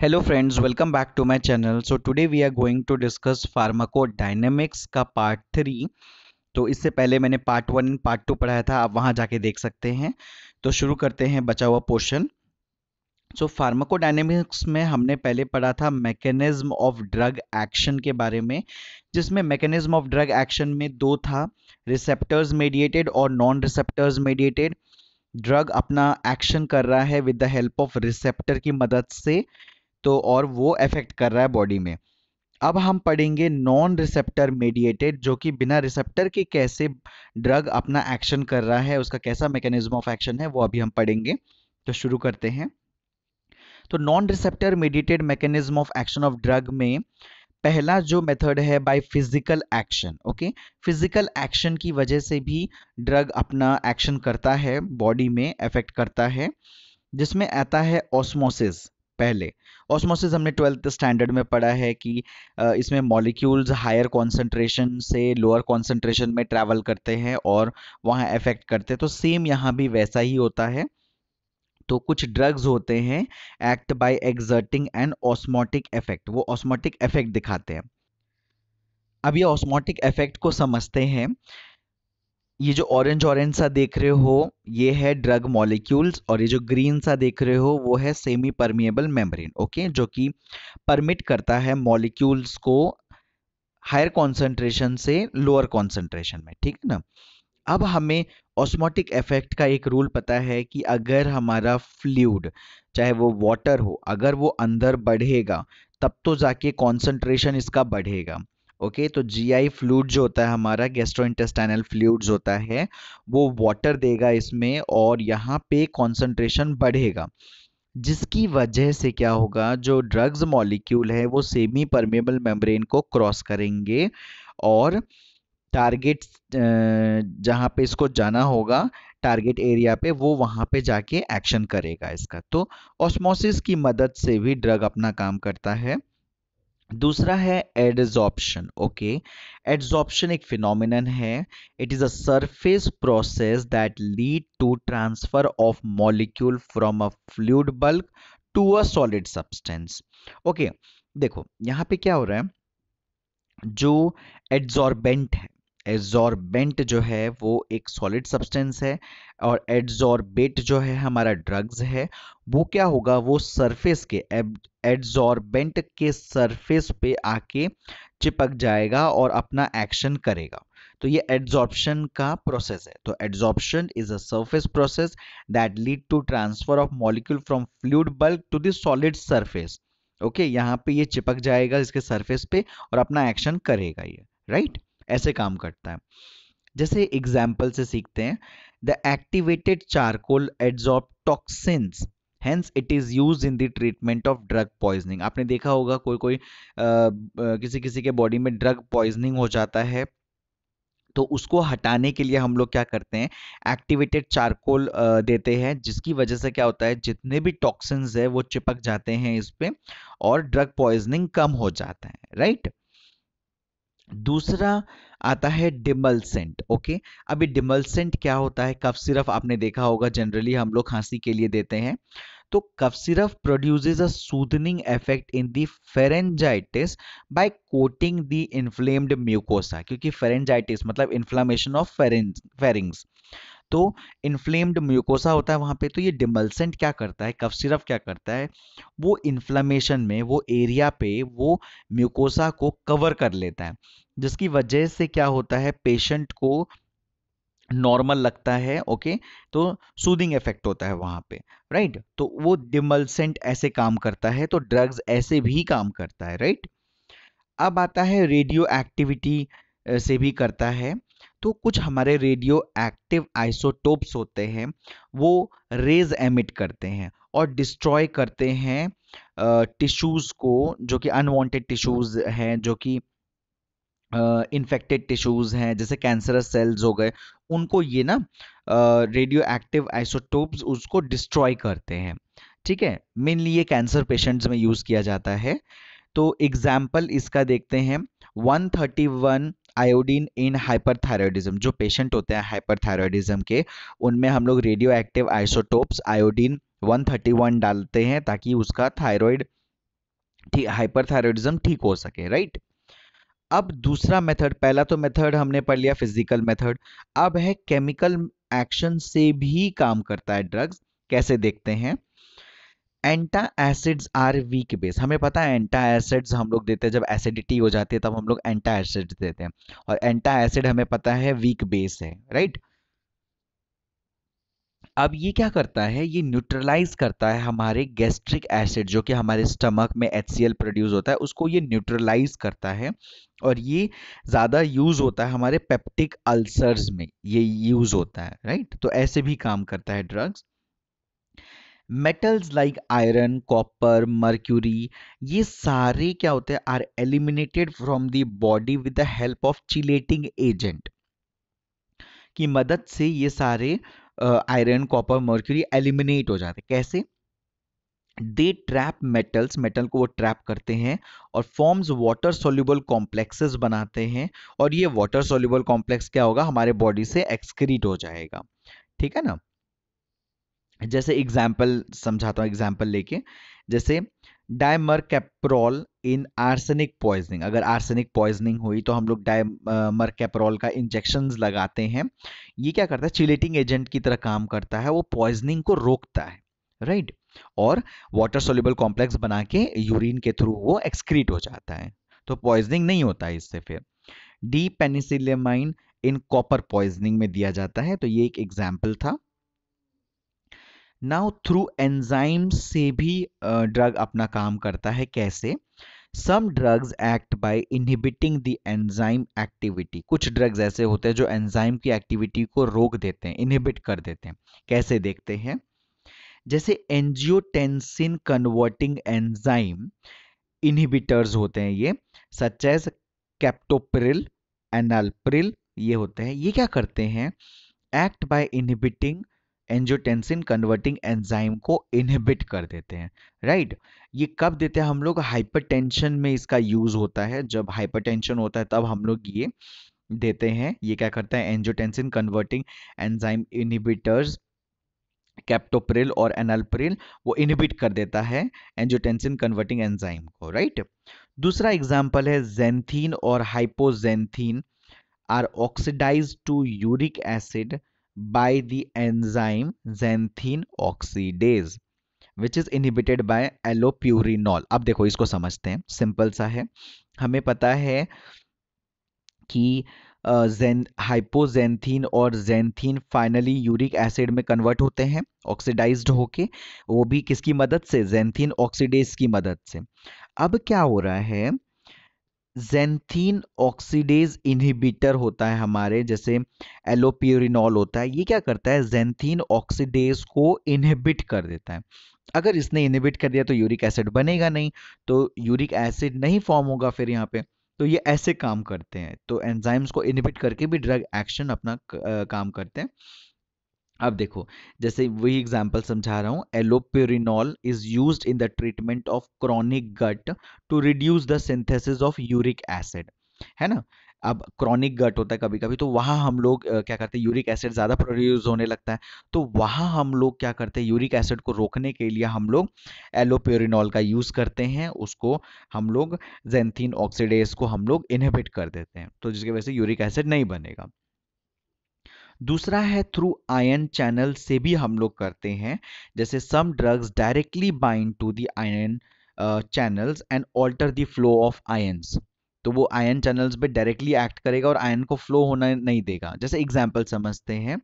Hello friends welcome back to my channel so today we are going to discuss pharmacodynamics का part three तो इससे पहले मैंने part one part two पढ़ाया था आप वहां जाके देख सकते हैं तो शुरू करते हैं बचा हुआ पोर्शन सो फार्माकोडायनेमिक्स में हमने पहले पढ़ा था मैकेनिज्म ऑफ ड्रग एक्शन के बारे में जिसमें मैकेनिज्म ऑफ ड्रग एक्शन में दो था रिसेप्टर्स मेडिएटेड और नॉन रिसेप्टर्स मेडिएटेड ड्रग अपना एक्शन कर रहा है with the help of receptor की मदद से तो और वो इफेक्ट कर रहा है बॉडी में अब हम पढ़ेंगे नॉन रिसेप्टर मेडिएटेड जो कि बिना रिसेप्टर के कैसे ड्रग अपना एक्शन कर रहा है उसका कैसा मैकेनिज्म ऑफ एक्शन है वो अभी हम पढ़ेंगे तो शुरू करते हैं तो non receptor mediated mechanism of action of drug में पहला जो मेथड है by physical action okay physical action की वजह से भी ड्रग अपना एक्शन करता है बॉडी में इफेक्ट करता है जिसमें आता है ऑस्मोसिस पहले ऑस्मोसिस हमने ट्वेल्थ स्टैंडर्ड में पढ़ा है कि इसमें मॉलिक्यूल्स हायर कॉन्सेंट्रेशन से लोअर कॉन्सेंट्रेशन में ट्रैवल करते हैं और वहाँ इफेक्ट करते हैं तो सेम यहाँ भी वैसा ही होता है तो कुछ ड्रग्स होते हैं act by exerting and osmotic effect वो ऑस्मोटिक इफेक्ट दिखाते हैं अब ये ऑस्मोटिक इफेक्ट को समझते हैं ये जो ऑरेंज ऑरेंज सा देख रहे हो ये है ड्रग मॉलिक्यूल्स और ये जो ग्रीन सा देख रहे हो वो है सेमी परमिएबल मेम्ब्रेन ओके जो कि परमिट करता है मॉलिक्यूल्स को हायर कॉन्सेंट्रेशन से लोअर कॉन्सेंट्रेशन में ठीक है ना अब हमें ऑस्मोटिक इफेक्ट का एक रूल पता है कि अगर हमारा फ्लूड चाहे वो वाटर हो अगर वो अंदर बढ़ेगा तब तो जाके कॉन्सेंट्रेशन इसका बढ़ेगा ओके तो जी आई फ्लूड जो होता है हमारा गेस्ट्रो इंटेस्टाइनल फ्लूड होता है वो वाटर देगा इसमें और यहाँ पे कॉन्सेंट्रेशन बढ़ेगा जिसकी वजह से क्या होगा जो ड्रग्स मॉलिक्यूल है वो सेमी परमेबल मेम्ब्रेन को क्रॉस करेंगे और टारगेट जहाँ पे इसको जाना होगा टारगेट एरिया पे वो वहाँ पे जाके एक्शन करेगा इसका तो ऑस्मोसिस की मदद से भी ड्रग अपना काम करता है दूसरा है एडजॉप्शन ओके एडजॉप्शन एक फिनोमिनन है it is a surface process that lead to transfer of molecule from a fluid bulk to a solid substance okay देखो यहां पे क्या हो रहा है जो एड्जॉर्बेंट है एजॉर्बेंट जो है वो एक सॉलिड सब्सटेंस है और एडजॉर्बेट जो है हमारा ड्रग्स है वो क्या होगा वो सरफेस के एडजॉर्बेंट के सरफेस पे आके चिपक जाएगा और अपना एक्शन करेगा तो ये एड्जॉर्प्शन का प्रोसेस है तो adsorption is a surface process that lead to transfer of molecule from fluid bulk to the solid surface okay यहाँ पे ये चिपक जाएगा इसके सरफेस पे और अपना एक्शन करेगा ये राइट right? ऐसे काम करता है जैसे एग्जाम्पल से सीखते हैं the activated charcoal adsorb toxins hence it is use in the treatment of drug poisoning आपने देखा होगा कोई कोई आ, किसी किसी के बॉडी में ड्रग पॉइजनिंग हो जाता है तो उसको हटाने के लिए हम लोग क्या करते हैं एक्टिवेटेड चारकोल देते हैं जिसकी वजह से क्या होता है जितने भी टॉक्सिन्स है वो चिपक जाते हैं इस पर और ड्रग पॉइजनिंग कम हो जाता है राइट दूसरा आता है डिमलसेंट ओके अभी डिमलसेंट क्या होता है कफ सिर्फ आपने देखा होगा जनरली हम लोग खांसी के लिए देते हैं तो cough syrup produces a soothing effect in the pharyngitis by coating the inflamed mucosa क्योंकि फेरेंजाइटिस मतलब इन्फ्लामेशन ऑफ फेरेंज फेरिंग्स तो इन्फ्लेम्ड म्यूकोसा होता है वहाँ पे तो ये डिमल्सेंट क्या करता है कफ सिरप क्या करता है वो इन्फ्लामेशन में वो एरिया पे वो म्यूकोसा को कवर कर लेता है जिसकी वजह से क्या होता है पेशेंट को नॉर्मल लगता है ओके तो सूदिंग इफेक्ट होता है वहाँ पे राइट तो वो डिमल्सेंट ऐसे काम करता है तो ड्रग्स ऐसे भी काम करता है राइट अब आता है रेडियो एक्टिविटी से भी करता है तो कुछ हमारे रेडियो एक्टिव आइसोटोप्स होते हैं वो रेज एमिट करते हैं और डिस्ट्रॉय करते हैं टिश्यूज़ को जो कि अनवांटेड टिश्यूज़ हैं जो कि इन्फेक्टेड टिश्यूज़ हैं जैसे कैंसरस सेल्स हो गए उनको ये ना रेडियो एक्टिव आइसोटोप्स उसको डिस्ट्रॉय करते हैं ठीक है मेनली ये कैंसर पेशेंट्स में यूज़ किया जाता है तो एग्जाम्पल इसका देखते हैं 131 आयोडीन इन हाइपरथायरॉयडिज्म जो पेशेंट होते हैं हाइपरथायरॉयडिज्म के उनमें हम लोग रेडियो एक्टिव आइसोटोप्स आयोडीन 131 डालते हैं ताकि उसका थायरॉयड हाइपरथायरॉयडिज्म ठीक हो सके राइट अब दूसरा मेथड पहला तो मेथड हमने पढ़ लिया फिजिकल मेथड अब है केमिकल एक्शन से भी काम करता है ड्रग्स कैसे देखते हैं antacids are weak base हमें पता है एंटा एसिड्स हम लोग देते हैं जब एसिडिटी हो जाती है तब हम लोग एंटा एसिड्स देते हैं और एंटा एसिड हमें पता है वीक बेस है राइट अब ये क्या करता है ये न्यूट्रलाइज करता है हमारे गैस्ट्रिक एसिड जो कि हमारे स्टमक में एच प्रोड्यूस होता है उसको ये न्यूट्रलाइज करता है और ये ज़्यादा यूज़ होता है हमारे पेप्टिक अल्सर्स में ये यूज़ होता है राइट तो ऐसे भी काम करता है drugs metals like iron copper mercury ये सारे क्या होते हैं are eliminated from the body with the help of chelating agent की मदद से ये सारे आयरन कॉपर मर्क्यूरी एलिमिनेट हो जाते कैसे दे ट्रैप मेटल्स मेटल को वो ट्रैप करते हैं और फॉर्म्स वाटर सोल्यूबल कॉम्प्लेक्सेस बनाते हैं और ये वाटर सोल्यूबल कॉम्प्लेक्स क्या होगा हमारे बॉडी से एक्सक्रीट हो जाएगा ठीक है ना जैसे एग्जाम्पल समझाता हूँ एग्जाम्पल लेके जैसे डायमर इन आर्सेनिक पॉइजनिंग अगर आर्सेनिक पॉइजनिंग हुई तो हम लोग डायमर कैप्रॉल का इंजेक्शन लगाते हैं ये क्या करता है चिलेटिंग एजेंट की तरह काम करता है वो पॉइजनिंग को रोकता है राइट right? और वाटर सोल्यूबल कॉम्प्लेक्स बना के यूरिन के थ्रू वो एक्सक्रीट हो जाता है तो पॉइजनिंग नहीं होता है इससे फिर D penicillamine in copper poisoning में दिया जाता है तो ये एक एग्जाम्पल था नाउ थ्रू एंजाइम से भी ड्रग अपना काम करता है कैसे some drugs act by inhibiting the enzyme activity कुछ ड्रग्स ऐसे होते हैं जो एंजाइम की एक्टिविटी को रोक देते हैं इनहिबिट कर देते हैं कैसे देखते हैं जैसे एंजियोटेंसिन कन्वर्टिंग एंजाइम इनहिबिटर्स होते हैं ये सच एज कैप्टोप्रिल एनाल्प्रिल ये होते हैं ये क्या करते हैं act by inhibiting angiotensin converting enzyme को इनहिबिट कर देते हैं राइट right? ये कब देते हैं हम लोग हाइपरटेंशन में इसका यूज होता है जब हाइपरटेंशन होता है तब हम लोग ये देते हैं ये क्या करता है angiotensin converting enzyme inhibitors captopril और एनालप्रिल वो इनहिबिट कर देता है एंजियोटेंसिन कन्वर्टिंग एंजाइम को राइट right? दूसरा एग्जाम्पल है जेंथीन और hypoxanthine are oxidise to uric acid by the enzyme xanthine oxidase which is inhibited by allopurinol अब देखो इसको समझते हैं सिंपल सा है हमें पता है कि हाइपोजेंथीन और जेंथीन फाइनली यूरिक एसिड में कन्वर्ट होते हैं ऑक्सीडाइज होके वो भी किसकी मदद से जेंथीन ऑक्सीडेज की मदद से अब क्या हो रहा है जेंथीन ऑक्सीडेज इनहिबिटर होता है हमारे जैसे एलोप्यूरिनॉल होता है ये क्या करता है जेंथीन ऑक्सीडेज को इनहिबिट कर देता है अगर इसने इनहिबिट कर दिया तो यूरिक एसिड बनेगा नहीं तो यूरिक एसिड नहीं फॉर्म होगा फिर यहाँ पे तो ये ऐसे काम करते हैं तो एंजाइम्स को इनहिबिट करके भी ड्रग एक्शन अपना काम करते हैं अब देखो जैसे वही एग्जाम्पल समझा रहा हूँ allopurinol is use in the treatment of chronic gout to reduce the synthesis of uric acid है ना अब क्रॉनिक गट होता है कभी कभी तो वहाँ हम लोग क्या करते हैं यूरिक एसिड ज़्यादा प्रोड्यूस होने लगता है तो वहाँ हम लोग क्या करते हैं यूरिक एसिड को रोकने के लिए हम लोग एलोप्योरिनॉल का यूज़ करते हैं उसको हम लोग जेंथिन ऑक्सीडेज को हम लोग इनहिबिट कर देते हैं तो जिसकी वजह से यूरिक एसिड नहीं बनेगा दूसरा है थ्रू आयन चैनल से भी हम लोग करते हैं जैसे some drugs directly bind to the ion channels and alter the flow of ions तो वो आयन चैनल्स पे डायरेक्टली एक्ट करेगा और आयन को फ्लो होना नहीं देगा जैसे एग्जाम्पल समझते हैं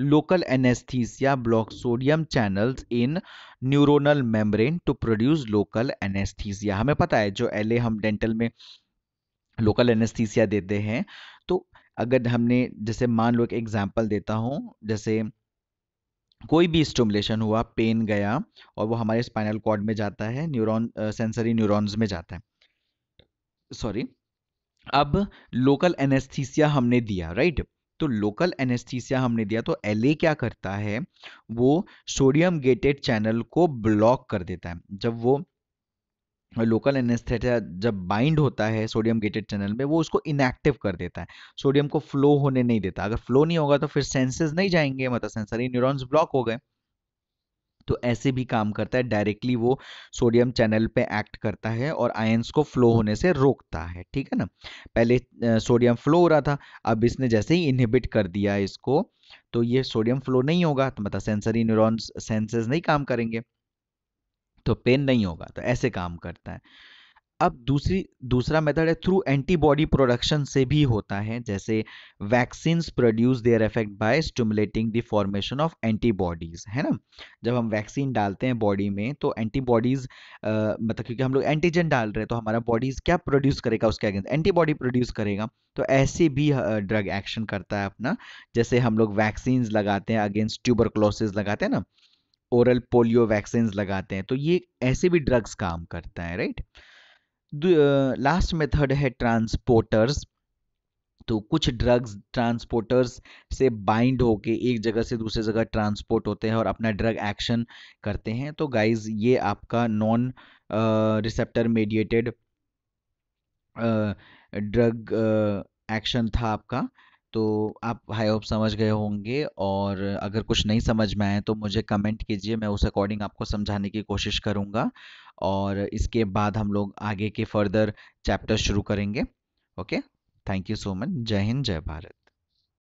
local anaesthesia block sodium channels in neuronal membrane to produce local anaesthesia हमें पता है जो एल हम डेंटल में लोकल एनेस्थीसिया देते हैं अगर हमने जैसे मान लो एक एग्जाम्पल देता हूँ जैसे कोई भी स्टमुलेशन हुआ पेन गया और वो हमारे स्पाइनल कॉर्ड में जाता है न्यूरॉन सेंसरी न्यूरॉन्स में जाता है सॉरी अब लोकल एनेस्थीसिया हमने दिया राइट तो लोकल एनेस्थीसिया हमने दिया तो एल क्या करता है वो सोडियम गेटेड चैनल को ब्लॉक कर देता है जब वो लोकल एनेस्थेटा जब बाइंड होता है सोडियम गेटेड चैनल में वो उसको इनएक्टिव कर देता है सोडियम को फ्लो होने नहीं देता अगर फ्लो नहीं होगा तो फिर सेंसेस नहीं जाएंगे मतलब सेंसरी न्यूरॉन्स ब्लॉक हो गए तो ऐसे भी काम करता है डायरेक्टली वो सोडियम चैनल पे एक्ट करता है और आयंस को फ्लो होने से रोकता है ठीक है ना पहले सोडियम फ्लो हो रहा था अब इसने जैसे ही इनहिबिट कर दिया इसको तो ये सोडियम फ्लो नहीं होगा तो मतलब सेंसरी न्यूरॉन्स सेंसेस नहीं काम करेंगे तो पेन नहीं होगा तो ऐसे काम करता है अब दूसरी दूसरा मेथड है थ्रू एंटीबॉडी प्रोडक्शन से भी होता है जैसे vaccines produce their effect by stimulating the formation of antibodies है ना जब हम वैक्सीन डालते हैं बॉडी में तो एंटीबॉडीज मतलब क्योंकि हम लोग एंटीजन डाल रहे हैं तो हमारा बॉडीज क्या प्रोड्यूस करेगा उसके अगेंस्ट एंटीबॉडी प्रोड्यूस करेगा तो ऐसे भी ड्रग एक्शन करता है अपना जैसे हम लोग वैक्सीन्स लगाते हैं अगेंस्ट ट्यूबरक्लोसिस लगाते हैं ना ओरल पोलियो वैक्सीन लगाते हैं तो ये ऐसे भी ड्रग्स काम करता है राइट लास्ट मेथड है ट्रांसपोर्टर्स तो कुछ ड्रग्स ट्रांसपोर्टर्स से बाइंड होके एक जगह से दूसरी जगह ट्रांसपोर्ट होते हैं और अपना ड्रग एक्शन करते हैं तो गाइस ये आपका non receptor mediated drug action था आपका तो आप हाई होप समझ गए होंगे और अगर कुछ नहीं समझ में आए तो मुझे कमेंट कीजिए मैं उस अकॉर्डिंग आपको समझाने की कोशिश करूँगा और इसके बाद हम लोग आगे के फर्दर चैप्टर शुरू करेंगे okay thank you so much जय हिंद जय भारत